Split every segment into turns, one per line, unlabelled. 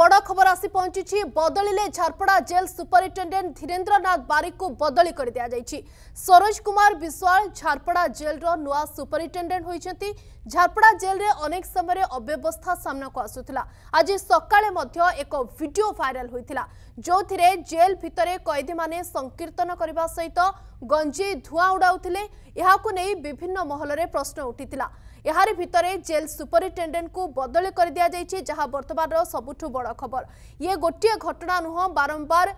বড় খবর আসি পৌঁছিছি বদলিলে ঝারপড়া জেল সুপরিটেডেট ধীরেন্দ্রনাথ বারিকু বদলি করে দিয়া যাই সরোজ কুমার বিশ্বাল ঝারপড়া জেলর নূয়া সুপরিটেডেট হয়েছেন ঝারপড়া জেলরে অনেক সময় অব্যবস্থা সামনাকু আসুলা আজ সকালে এক ভিডিও ভাইরাল হয়েছিল যে জেল ভিতরে কয়েদী মানে সংকীর্তন করা সহ ଗଞ୍ଜେଇ ଧୂଆଁ ଉଡ଼ାଉଥିଲେ ଏହାକୁ ନେଇ ବିଭିନ୍ନ ମହଲରେ ପ୍ରଶ୍ନ ଉଠିଥିଲା ଏହାରି ଭିତରେ ଜେଲ୍ ସୁପରିଟେଣ୍ଡେଣ୍ଟଙ୍କୁ ବଦଳି କରିଦିଆଯାଇଛି ଯାହା ବର୍ତ୍ତମାନର ସବୁଠୁ ବଡ଼ ଖବର ଇଏ ଗୋଟିଏ ଘଟଣା ନୁହଁ ବାରମ୍ବାର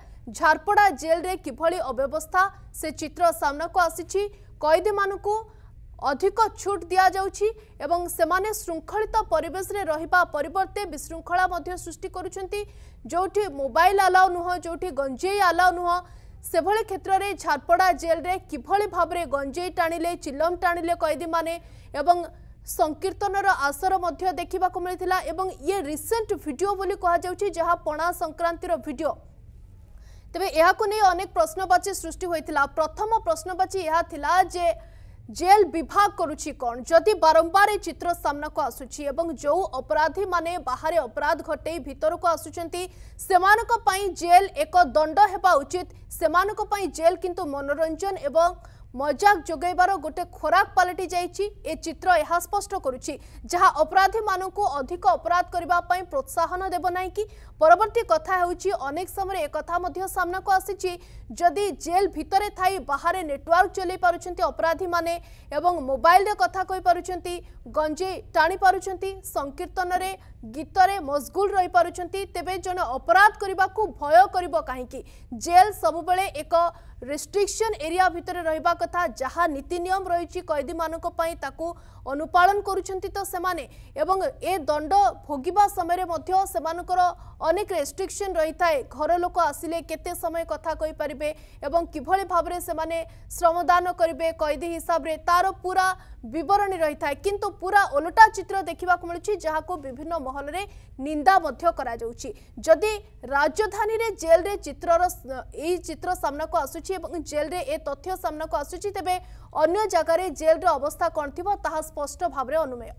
ଝାରପଡ଼ା ଜେଲ୍ରେ କିଭଳି ଅବ୍ୟବସ୍ଥା ସେ ଚିତ୍ର ସାମ୍ନାକୁ ଆସିଛି କଏଦୀମାନଙ୍କୁ ଅଧିକ ଛୁଟ ଦିଆଯାଉଛି ଏବଂ ସେମାନେ ଶୃଙ୍ଖଳିତ ପରିବେଶରେ ରହିବା ପରିବର୍ତ୍ତେ ବିଶୃଙ୍ଖଳା ମଧ୍ୟ ସୃଷ୍ଟି କରୁଛନ୍ତି ଯେଉଁଠି ମୋବାଇଲ୍ ଆଲାଉ ନୁହଁ ଯେଉଁଠି ଗଞ୍ଜେଇ ଆଲାଉ ନୁହଁ ସେଭଳି କ୍ଷେତ୍ରରେ ଝାରପଡ଼ା ଜେଲରେ କିଭଳି ଭାବରେ ଗଞ୍ଜେଇ ଟାଣିଲେ ଚିଲମ ଟାଣିଲେ କଏଦୀମାନେ ଏବଂ ସଂକୀର୍ତ୍ତନର ଆସର ମଧ୍ୟ ଦେଖିବାକୁ ମିଳିଥିଲା ଏବଂ ଇଏ ରିସେଣ୍ଟ ଭିଡ଼ିଓ ବୋଲି କୁହାଯାଉଛି ଯାହା ପଣା ସଂକ୍ରାନ୍ତିର ଭିଡ଼ିଓ ତେବେ ଏହାକୁ ନେଇ ଅନେକ ପ୍ରଶ୍ନବାଚୀ ସୃଷ୍ଟି ହୋଇଥିଲା ପ୍ରଥମ ପ୍ରଶ୍ନବାଚୀ ଏହା ଥିଲା ଯେ जेल विभाग करदी बारंबार चित्र सामना को आसुची जो अपराधी माने बाहर अपराध घटे भितर को आसुचान जेल एक दंड होचित जेल किंतु मनोरंजन एवं মজাক যোগাইবার গোটে খোরাক পালটি যাইছি এ চিত্র এহা স্পষ্ট করুছি যা অপরাধী মানুষ অধিক অপরাধ করা প্রোৎসাহন দেব না কি পরবর্তী কথা হচ্ছে অনেক সময় একথা সামনাকু আসিছি যদি জেল ভিতরে থাই বাহারে নেটওয়ার্ক চলাই পুঁচ অপরাধী মানে এবং মোবাইলের কথা কইপারুচ্ছেন গঞ্জেই টাণি পুঁচ সংকীর্তনরে গীতরে মজগুল রইপারুচ্ছেন তেবে জনে অপরাধ করা ভয় করব কী জেল সবুলে এক রেস্ট্রিকশন এরিয়া ভিতরে রহবা କଥା ଯାହା ନୀତି ନିୟମ ରହିଛି କଏଦୀମାନଙ୍କ ପାଇଁ ତାକୁ ଅନୁପାଳନ କରୁଛନ୍ତି ତ ସେମାନେ ଏବଂ ଏ ଦଣ୍ଡ ଭୋଗିବା ସମୟରେ ମଧ୍ୟ ସେମାନଙ୍କର ଅନେକ ରେଷ୍ଟ୍ରିକ୍ସନ୍ ରହିଥାଏ ଘର ଲୋକ ଆସିଲେ କେତେ ସମୟ କଥା କହିପାରିବେ ଏବଂ କିଭଳି ଭାବରେ ସେମାନେ ଶ୍ରମଦାନ କରିବେ କଏଦୀ ହିସାବରେ ତାର ପୁରା ବିବରଣୀ ରହିଥାଏ କିନ୍ତୁ ପୁରା ଓଲଟା ଚିତ୍ର ଦେଖିବାକୁ ମିଳୁଛି ଯାହାକୁ ବିଭିନ୍ନ ମହଲରେ ନିନ୍ଦା ମଧ୍ୟ କରାଯାଉଛି ଯଦି ରାଜଧାନୀରେ ଜେଲରେ ଚିତ୍ରର ଏଇ ଚିତ୍ର ସାମ୍ନାକୁ ଆସୁଛି ଏବଂ ଜେଲରେ ଏ ତଥ୍ୟ ସାମ୍ନାକୁ ଆସୁଛି ବସିଛି ତେବେ ଅନ୍ୟ ଜାଗାରେ ଜେଲ୍ର ଅବସ୍ଥା କ'ଣ ଥିବ ତାହା ସ୍ପଷ୍ଟ ଭାବରେ ଅନୁମେୟ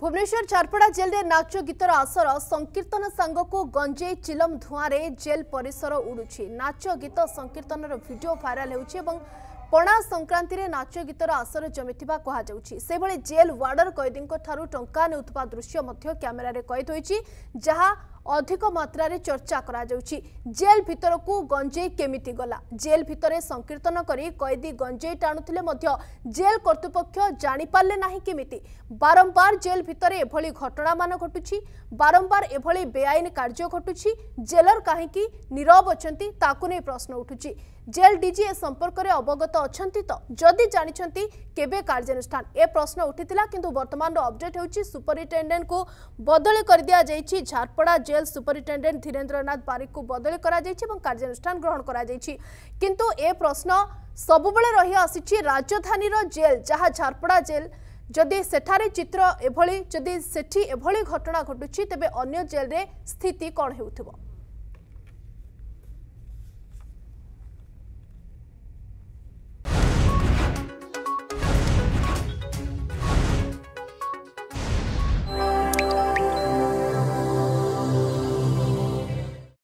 ভুবনেশ্বর চারপড়া জেলে নাচ গীতর আসর সংকীর্তন সাঙ্গকু গঞ্জেই চিলম ধূয়ারে জেল পরিসর উড়ুছি নাচ গীত সংকীর্তনর ভিডিও ভাইরাল ହେଉଛି ଏବଂ ପଣା ସଂକ୍ରାନ୍ତିରେ ନାଚ ଗୀତର ଆସର ଜମିଥିବା କୁହାଯାଉଛି ସେଭଳି ଜେଲ୍ ୱାର୍ଡର କଏଦୀଙ୍କଠାରୁ ଟଙ୍କା ନେଉଥିବା ଦୃଶ୍ୟ ମଧ୍ୟ କ୍ୟାମେରାରେ କଏଦ ହୋଇଛି ଯାହା ଅଧିକ ମାତ୍ରାରେ ଚର୍ଚ୍ଚା କରାଯାଉଛି ଜେଲ୍ ଭିତରକୁ ଗଞ୍ଜେଇ କେମିତି ଗଲା ଜେଲ୍ ଭିତରେ ସଂକୀର୍ତ୍ତନ କରି କଏଦୀ ଗଞ୍ଜେଇ ଟାଣୁଥିଲେ ମଧ୍ୟ ଜେଲ୍ କର୍ତ୍ତୃପକ୍ଷ ଜାଣିପାରିଲେ ନାହିଁ କେମିତି ବାରମ୍ବାର ଜେଲ୍ ଭିତରେ ଏଭଳି ଘଟଣାମାନ ଘଟୁଛି ବାରମ୍ବାର ଏଭଳି ବେଆଇନ କାର୍ଯ୍ୟ ଘଟୁଛି ଜେଲର କାହିଁକି ନୀରବ ଅଛନ୍ତି ତାକୁ ନେଇ ପ୍ରଶ୍ନ ଉଠୁଛି জেল ডিজি এ সম্পর্কের অবগত অনেক তো যদি জাঁচান কেবে কার্যানুষ্ঠান এ প্রশ্ন উঠি কিন্তু বর্তমান অপডেট হচ্ছে সুপরিটেডেট কু বদলি করে দিয়া যাই Jharpara jail jail superintendent Dhirendranath বারিকু বদলি করা এবং কার্যানুষ্ঠান গ্রহণ করা কিন্তু এ প্রশ্ন সবুলে রহি আসিছি রাজধানীর জেল যা ঝারপড়া জেল যদি সেঠারে চিত্র এভাবে যদি সেটি এভাবে ঘটনা ঘটুছি তবে অন্য জেলরে স্থিতি কণ হেউথিব